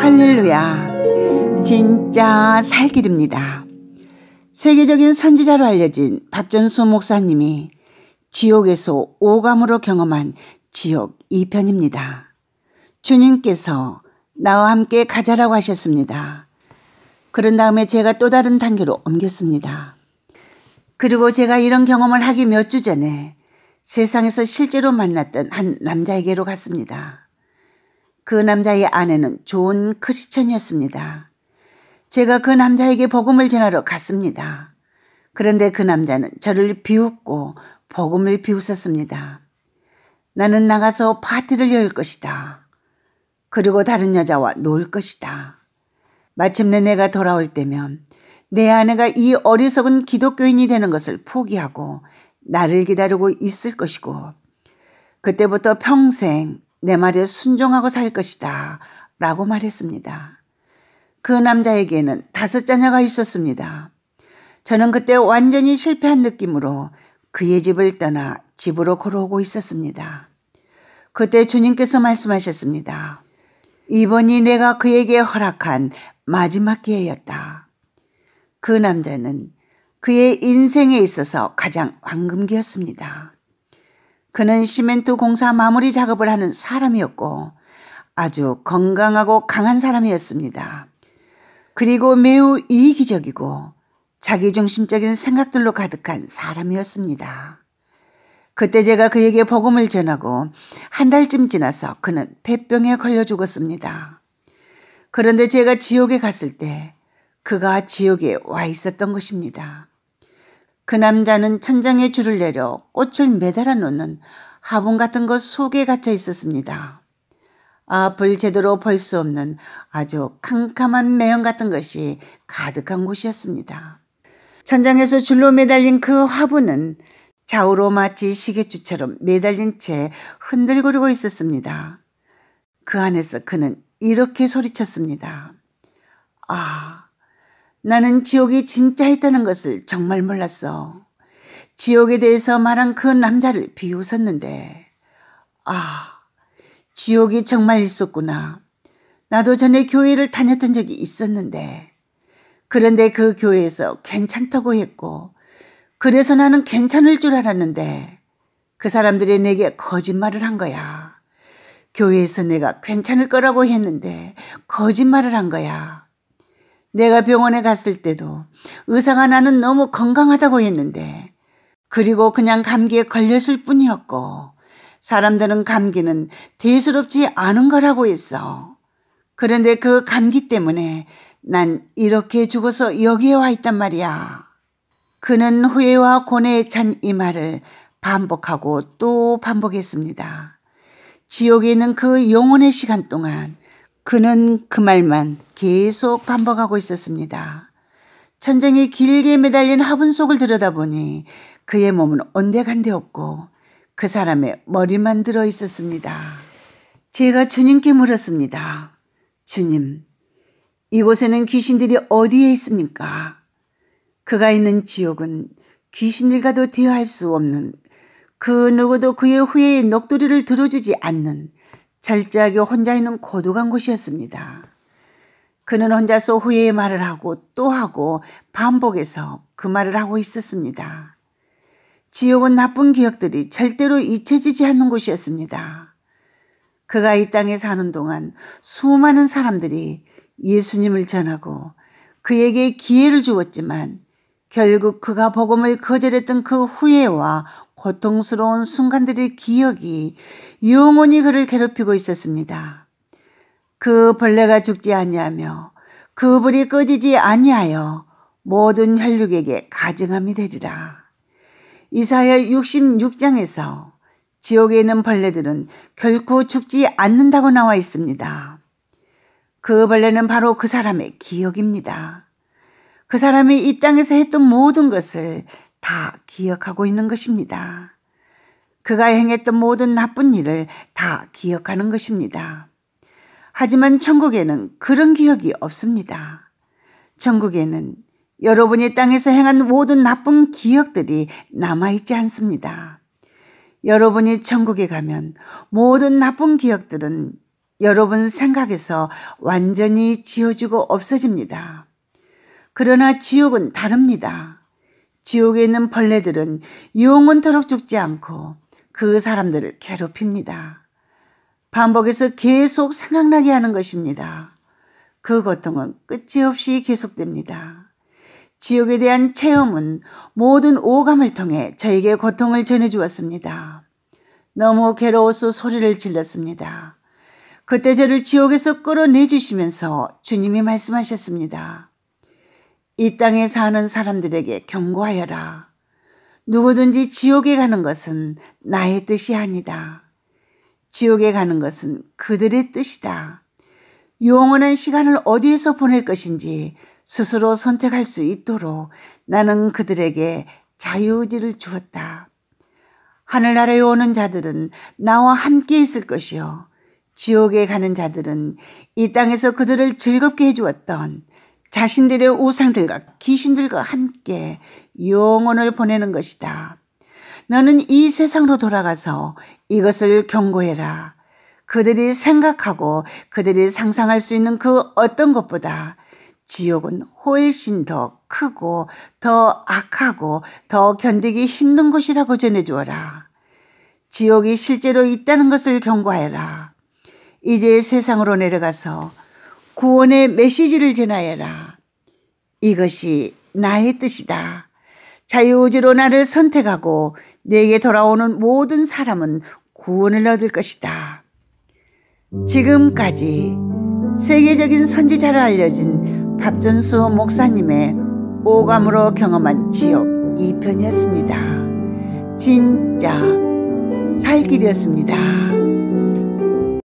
할렐루야. 진짜 살길입니다. 세계적인 선지자로 알려진 밥전수 목사님이 지옥에서 오감으로 경험한 지옥 2편입니다. 주님께서 나와 함께 가자라고 하셨습니다. 그런 다음에 제가 또 다른 단계로 옮겼습니다. 그리고 제가 이런 경험을 하기 몇 주 전에 세상에서 실제로 만났던 한 남자에게로 갔습니다. 그 남자의 아내는 좋은 크리스천이었습니다. 제가 그 남자에게 복음을 전하러 갔습니다. 그런데 그 남자는 저를 비웃고 복음을 비웃었습니다. 나는 나가서 파티를 열 것이다. 그리고 다른 여자와 놀 것이다. 마침내 내가 돌아올 때면 내 아내가 이 어리석은 기독교인이 되는 것을 포기하고 나를 기다리고 있을 것이고 그때부터 평생 내 말에 순종하고 살 것이다. 라고 말했습니다. 그 남자에게는 다섯 자녀가 있었습니다. 저는 그때 완전히 실패한 느낌으로 그의 집을 떠나 집으로 걸어오고 있었습니다. 그때 주님께서 말씀하셨습니다. 이번이 내가 그에게 허락한 마지막 기회였다. 그 남자는 그의 인생에 있어서 가장 황금기였습니다. 그는 시멘트 공사 마무리 작업을 하는 사람이었고 아주 건강하고 강한 사람이었습니다. 그리고 매우 이기적이고 자기중심적인 생각들로 가득한 사람이었습니다. 그때 제가 그에게 복음을 전하고 한 달쯤 지나서 그는 폐병에 걸려 죽었습니다. 그런데 제가 지옥에 갔을 때 그가 지옥에 와 있었던 것입니다. 그 남자는 천장에 줄을 내려 꽃을 매달아 놓는 화분 같은 것 속에 갇혀 있었습니다. 앞을 아, 제대로 볼 수 없는 아주 캄캄한 매연 같은 것이 가득한 곳이었습니다. 천장에서 줄로 매달린 그 화분은 좌우로 마치 시계추처럼 매달린 채 흔들거리고 있었습니다. 그 안에서 그는 이렇게 소리쳤습니다. 아, 나는 지옥이 진짜 있다는 것을 정말 몰랐어. 지옥에 대해서 말한 그 남자를 비웃었는데, 아, 지옥이 정말 있었구나. 나도 전에 교회를 다녔던 적이 있었는데, 그런데 그 교회에서 괜찮다고 했고, 그래서 나는 괜찮을 줄 알았는데, 그 사람들이 내게 거짓말을 한 거야. 교회에서 내가 괜찮을 거라고 했는데, 거짓말을 한 거야. 내가 병원에 갔을 때도 의사가 나는 너무 건강하다고 했는데 그리고 그냥 감기에 걸렸을 뿐이었고 사람들은 감기는 대수롭지 않은 거라고 했어. 그런데 그 감기 때문에 난 이렇게 죽어서 여기에 와 있단 말이야. 그는 후회와 고뇌에 찬 이 말을 반복하고 또 반복했습니다. 지옥에 있는 그 영혼의 시간 동안 그는 그 말만 계속 반복하고 있었습니다. 천장에 길게 매달린 화분 속을 들여다보니 그의 몸은 온데간데 없고 그 사람의 머리만 들어 있었습니다. 제가 주님께 물었습니다. 주님, 이곳에는 귀신들이 어디에 있습니까? 그가 있는 지옥은 귀신들과도 대화할 수 없는 그 누구도 그의 후예의 넋두리를 들어주지 않는 철저하게 혼자 있는 고독한 곳이었습니다. 그는 혼자서 후회의 말을 하고 또 하고 반복해서 그 말을 하고 있었습니다. 지옥은 나쁜 기억들이 절대로 잊혀지지 않는 곳이었습니다. 그가 이 땅에 사는 동안 수많은 사람들이 예수님을 전하고 그에게 기회를 주었지만 결국 그가 복음을 거절했던 그 후회와 고통스러운 순간들의 기억이 영원히 그를 괴롭히고 있었습니다. 그 벌레가 죽지 아니하며 그 불이 꺼지지 아니하여 모든 혈육에게 가증함이 되리라. 이사야 66장에서 지옥에 있는 벌레들은 결코 죽지 않는다고 나와 있습니다. 그 벌레는 바로 그 사람의 기억입니다. 그 사람이 이 땅에서 했던 모든 것을 다 기억하고 있는 것입니다. 그가 행했던 모든 나쁜 일을 다 기억하는 것입니다. 하지만 천국에는 그런 기억이 없습니다. 천국에는 여러분이 땅에서 행한 모든 나쁜 기억들이 남아있지 않습니다. 여러분이 천국에 가면 모든 나쁜 기억들은 여러분 생각에서 완전히 지워지고 없어집니다. 그러나 지옥은 다릅니다. 지옥에 있는 벌레들은 영원토록 죽지 않고 그 사람들을 괴롭힙니다. 반복해서 계속 생각나게 하는 것입니다. 그 고통은 끝이 없이 계속됩니다. 지옥에 대한 체험은 모든 오감을 통해 저에게 고통을 전해주었습니다. 너무 괴로워서 소리를 질렀습니다. 그때 저를 지옥에서 끌어내주시면서 주님이 말씀하셨습니다. 이 땅에 사는 사람들에게 경고하여라. 누구든지 지옥에 가는 것은 나의 뜻이 아니다. 지옥에 가는 것은 그들의 뜻이다. 영원한 시간을 어디에서 보낼 것인지 스스로 선택할 수 있도록 나는 그들에게 자유지를 주었다. 하늘나라에 오는 자들은 나와 함께 있을 것이요. 지옥에 가는 자들은 이 땅에서 그들을 즐겁게 해주었던 자신들의 우상들과 귀신들과 함께 영혼을 보내는 것이다. 너는 이 세상으로 돌아가서 이것을 경고해라. 그들이 생각하고 그들이 상상할 수 있는 그 어떤 것보다 지옥은 훨씬 더 크고 더 악하고 더 견디기 힘든 곳이라고 전해주어라. 지옥이 실제로 있다는 것을 경고하여라. 이제 세상으로 내려가서 구원의 메시지를 전하여라. 이것이 나의 뜻이다. 자유의지로 나를 선택하고 내게 돌아오는 모든 사람은 구원을 얻을 것이다. 지금까지 세계적인 선지자로 알려진 밥전수 목사님의 오감으로 경험한 지옥 2편이었습니다. 진짜 살길이었습니다.